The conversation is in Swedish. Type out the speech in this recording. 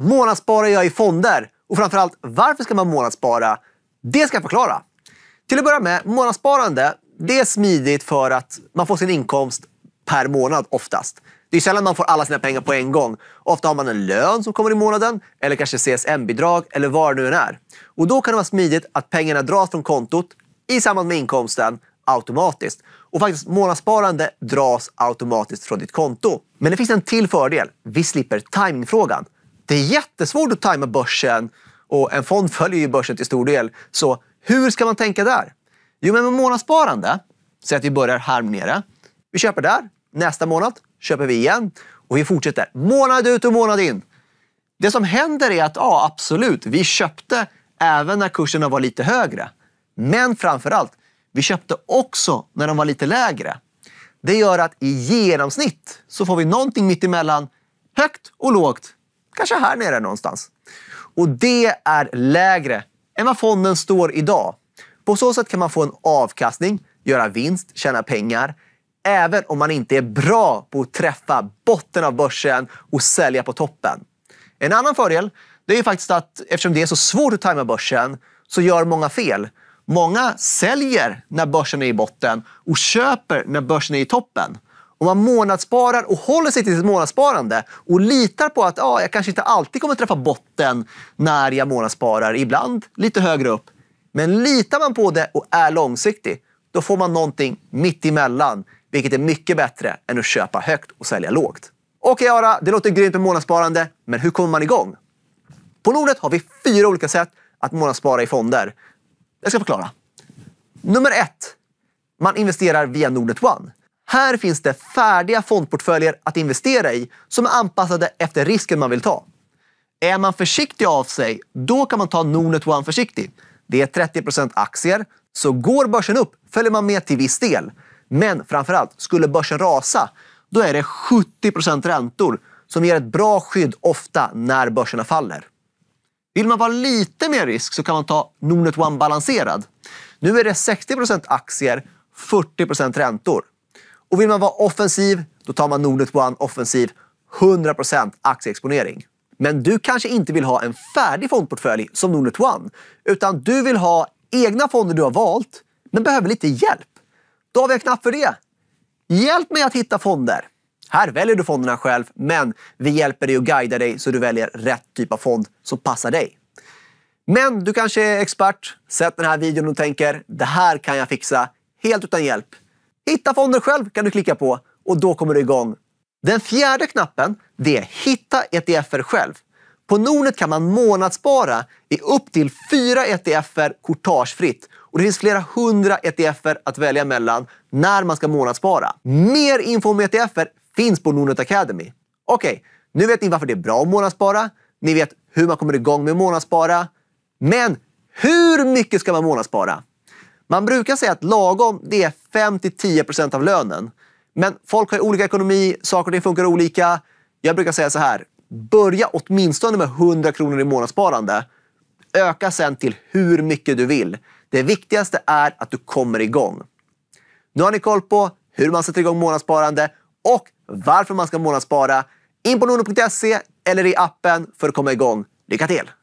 Hur månadssparar jag i fonder? Och framförallt, varför ska man månadsspara? Det ska jag förklara. Till att börja med, månadssparande, det är smidigt för att man får sin inkomst per månad oftast. Det är sällan man får alla sina pengar på en gång. Ofta har man en lön som kommer i månaden, eller kanske CSN-bidrag eller vad det nu än är. Och då kan det vara smidigt att pengarna dras från kontot i samband med inkomsten automatiskt. Och faktiskt månadssparande dras automatiskt från ditt konto. Men det finns en till fördel. Vi slipper timingfrågan. Det är jättesvårt att tajma börsen och en fond följer ju börsen till stor del. Så hur ska man tänka där? Jo, men med månadssparande, säg att vi börjar här nere. Vi köper där. Nästa månad köper vi igen och vi fortsätter månad ut och månad in. Det som händer är att ja, absolut, vi köpte även när kurserna var lite högre. Men framför allt, vi köpte också när de var lite lägre. Det gör att i genomsnitt så får vi någonting mittemellan högt och lågt Kanske här nere någonstans. Och det är lägre än vad fonden står idag. På så sätt kan man få en avkastning, göra vinst, tjäna pengar även om man inte är bra på att träffa botten av börsen och sälja på toppen. En annan fördel det är ju faktiskt att eftersom det är så svårt att tajma börsen så gör många fel. Många säljer när börsen är i botten och köper när börsen är i toppen. Om man månadssparar och håller sig till sitt månadssparande och litar på att ah, jag kanske inte alltid kommer träffa botten när jag månadssparar, ibland lite högre upp. Men litar man på det och är långsiktig, då får man någonting mitt emellan, vilket är mycket bättre än att köpa högt och sälja lågt. Okej okay, Ara, det låter grymt med månadssparande, men hur kommer man igång? På Nordnet har vi fyra olika sätt att månadsspara i fonder. Jag ska förklara. Nummer ett. Man investerar via Nordnet One. Här finns det färdiga fondportföljer att investera i som är anpassade efter risken man vill ta. Är man försiktig av sig, då kan man ta Nordnet One försiktig. Det är 30 aktier, så går börsen upp följer man med till viss del. Men framför allt skulle börsen rasa, då är det 70 räntor som ger ett bra skydd ofta när börserna faller. Vill man vara lite mer risk så kan man ta Nordnet One balanserad. Nu är det 60 aktier, 40 räntor. Och vill man vara offensiv, då tar man Nordnet One Offensiv 100% aktieexponering. Men du kanske inte vill ha en färdig fondportfölj som Nordnet One, utan du vill ha egna fonder du har valt, men behöver lite hjälp. Då har vi en knapp för det. Hjälp mig att hitta fonder. Här väljer du fonderna själv, men vi hjälper dig och guidar dig så du väljer rätt typ av fond som passar dig. Men du kanske är expert, sett den här videon och tänker det här kan jag fixa helt utan hjälp. Hitta fonder själv kan du klicka på och då kommer du igång. Den fjärde knappen det är Hitta ETFer själv. På Nordnet kan man månadsspara i upp till fyra ETFer courtagefritt. Och det finns flera hundra ETFer att välja mellan när man ska månadsspara. Mer info om ETFer finns på Nordnet Academy. Okej, okay, nu vet ni varför det är bra att månadsspara. Ni vet hur man kommer igång med månadsspara. Men hur mycket ska man månadsspara? Man brukar säga att lagom det är 5-10 av lönen. Men folk har olika ekonomi, saker och ting funkar olika. Jag brukar säga så här, börja åtminstone med 100 kronor i månadssparande. Öka sen till hur mycket du vill. Det viktigaste är att du kommer igång. Nu har ni koll på hur man sätter igång månadssparande och varför man ska månadsspara in på nordnet.se eller i appen för att komma igång. Lycka till!